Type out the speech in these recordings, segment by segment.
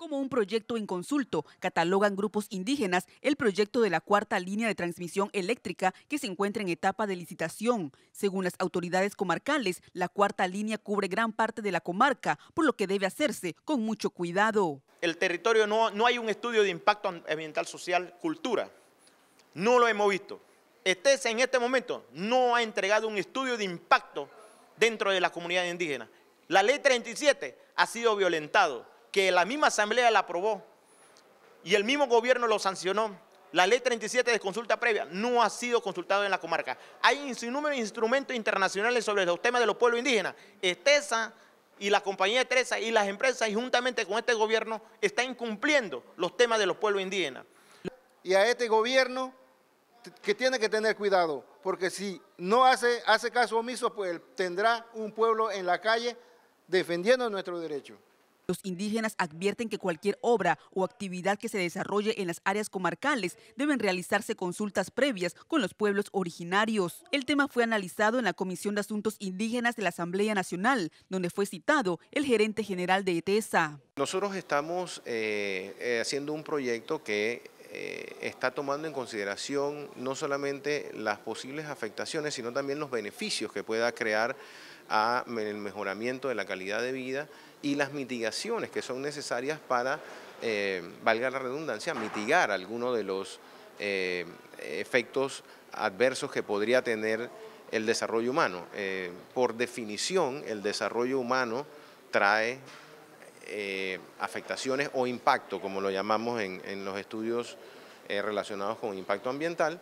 Como un proyecto en consulto, catalogan grupos indígenas el proyecto de la cuarta línea de transmisión eléctrica que se encuentra en etapa de licitación. Según las autoridades comarcales, la cuarta línea cubre gran parte de la comarca, por lo que debe hacerse con mucho cuidado. El territorio no, hay un estudio de impacto ambiental, social, cultura. No lo hemos visto. Este en este momento no ha entregado un estudio de impacto dentro de la comunidad indígena. La ley 37 ha sido violentado que la misma asamblea la aprobó y el mismo gobierno lo sancionó. La ley 37 de consulta previa no ha sido consultada en la comarca. Hay un instrumentos internacionales sobre los temas de los pueblos indígenas. Estesa y la compañía Estresa y las empresas, y juntamente con este gobierno, están incumpliendo los temas de los pueblos indígenas. Y a este gobierno que tiene que tener cuidado, porque si no hace, hace caso omiso, pues tendrá un pueblo en la calle defendiendo nuestros derechos. Los indígenas advierten que cualquier obra o actividad que se desarrolle en las áreas comarcales deben realizarse consultas previas con los pueblos originarios. El tema fue analizado en la Comisión de Asuntos Indígenas de la Asamblea Nacional, donde fue citado el gerente general de ETESA. Nosotros estamos eh, eh, haciendo un proyecto que eh, está tomando en consideración no solamente las posibles afectaciones, sino también los beneficios que pueda crear a el mejoramiento de la calidad de vida y las mitigaciones que son necesarias para, eh, valga la redundancia, mitigar algunos de los eh, efectos adversos que podría tener el desarrollo humano. por definición, el desarrollo humano trae eh, afectaciones o impacto, como lo llamamos en, los estudios eh, relacionados con impacto ambiental,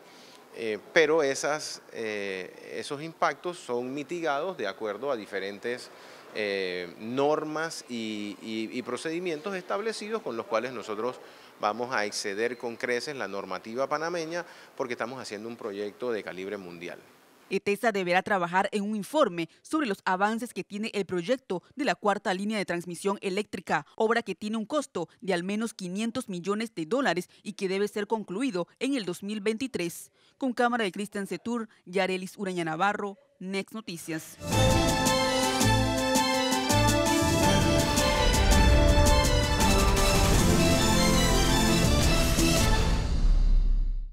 eh, pero esas, esos impactos son mitigados de acuerdo a diferentes normas y procedimientos establecidos con los cuales nosotros vamos a exceder con creces la normativa panameña porque estamos haciendo un proyecto de calibre mundial. ETESA deberá trabajar en un informe sobre los avances que tiene el proyecto de la cuarta línea de transmisión eléctrica, obra que tiene un costo de al menos 500 millones de dólares y que debe ser concluido en el 2023. Con cámara de Cristian Setur, Yarelis Uraña Navarro, Next Noticias.